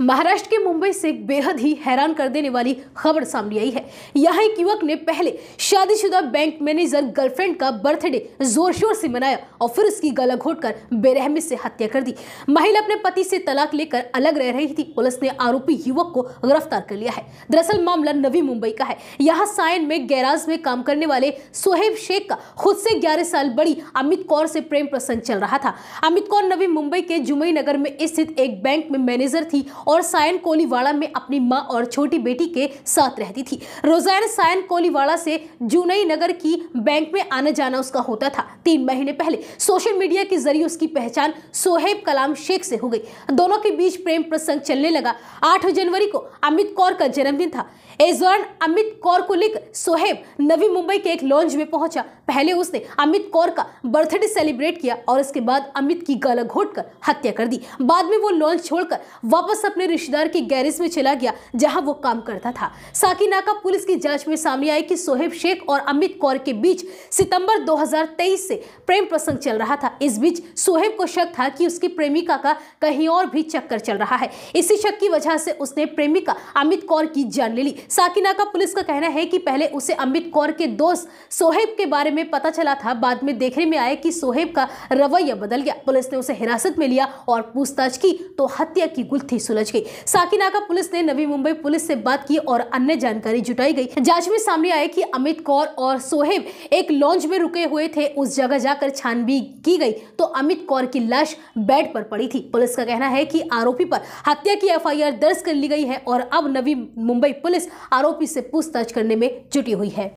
महाराष्ट्र के मुंबई से बेहद ही हैरान कर देने वाली खबर सामने आई है यहाँ एक युवक ने पहले शादीशुदा बैंक मैनेजर गर्लफ्रेंड का बर्थडे जोर शोर से मनाया और फिर उसकी गला घोट कर बेरहमी से हत्या कर दी महिला अपने पति से तलाक लेकर अलग रह रही थी पुलिस ने आरोपी युवक को गिरफ्तार कर लिया है दरअसल मामला नवी मुंबई का है यहाँ सायन में गैराज में काम करने वाले सोहेब शेख का खुद से ग्यारह साल बड़ी अमित कौर से प्रेम प्रसंग चल रहा था अमित कौर नवी मुंबई के जुमई नगर में स्थित एक बैंक में मैनेजर थी और सायन कोलीवाड़ा में अपनी माँ और छोटी बेटी के साथ रहती थी रोजैन सायन कोलीवाड़ा से जुनई नगर की बैंक में आना जाना उसका होता था तीन महीने पहले सोशल मीडिया के जरिए उसकी पहचान सोहेब कलाम शेख से हो गई दोनों के बीच प्रेम प्रसंग चलने लगा आठ जनवरी को अमित कौर का जन्मदिन था इस दौरान अमित कौर को लेकर सोहेब नवी मुंबई के एक लॉन्च में पहुंचा पहले उसने अमित कौर का बर्थडे सेलिब्रेट किया और इसके बाद अमित की गला घोट कर हत्या कर दी बाद में वो लॉन्च छोड़कर वापस अपने रिश्तेदार के गैरेज में चला गया जहां वो काम करता था साकीनाका पुलिस की जांच में सामने आई कि सोहेब शेख और अमित कौर के बीच सितंबर 2023 से प्रेम प्रसंग चल रहा था इस बीच सोहेब को शक था कि उसकी प्रेमिका का कहीं और भी चक्कर चल रहा है इसी शक की वजह से उसने प्रेमिका अमित कौर की जान ले ली साकीनाका पुलिस का कहना है कि पहले उसे अमित कौर के दोस्त सोहेब के बारे में पता चला था बाद में देखने में आया कि सोहेब का रवैया बदल गया पुलिस ने उसे हिरासत में लिया और पूछताछ की तो हत्या की गुल सुलझ पहुंच गई साकिनाका पुलिस ने नवी मुंबई पुलिस से बात की और अन्य जानकारी जुटाई गई जांच में सामने आया कि अमित कौर और सोहेब एक लॉन्च में रुके हुए थे उस जगह जाकर छानबीन की गई तो अमित कौर की लाश बेड पर पड़ी थी पुलिस का कहना है कि आरोपी पर हत्या की एफ दर्ज कर ली गई है और अब नवी मुंबई पुलिस आरोपी से पूछताछ करने में जुटी हुई है